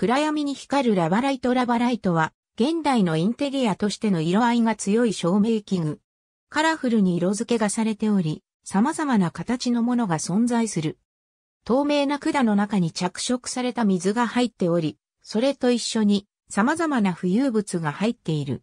暗闇に光るラバライトラバライトは、現代のインテリアとしての色合いが強い照明器具。カラフルに色付けがされており、様々な形のものが存在する。透明な管の中に着色された水が入っており、それと一緒に様々な浮遊物が入っている。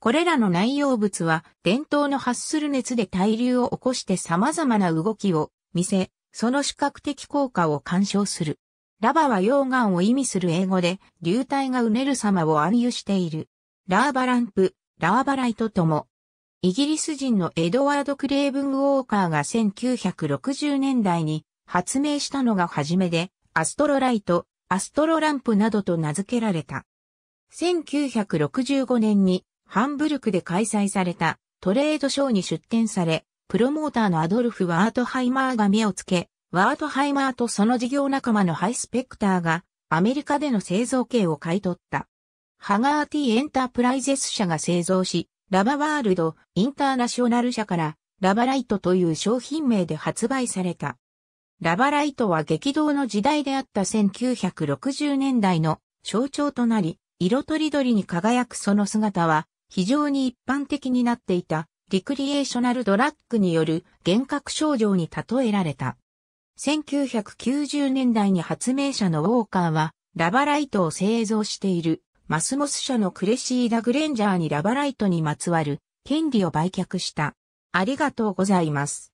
これらの内容物は伝統の発する熱で対流を起こして様々な動きを見せ、その視覚的効果を鑑賞する。ラバは溶岩を意味する英語で、流体がうねる様を暗喩している。ラーバランプ、ラーバライトとも。イギリス人のエドワード・クレーブン・ウォーカーが1960年代に発明したのが初めで、アストロライト、アストロランプなどと名付けられた。1965年にハンブルクで開催されたトレードショーに出展され、プロモーターのアドルフ・ワートハイマーが目をつけ、ワートハイマーとその事業仲間のハイスペクターがアメリカでの製造権を買い取った。ハガーティエンタープライゼス社が製造し、ラバワールドインターナショナル社からラバライトという商品名で発売された。ラバライトは激動の時代であった1960年代の象徴となり、色とりどりに輝くその姿は非常に一般的になっていたリクリエーショナルドラッグによる幻覚症状に例えられた。1990年代に発明者のウォーカーは、ラバライトを製造している、マスモス社のクレシーダ・グレンジャーにラバライトにまつわる権利を売却した。ありがとうございます。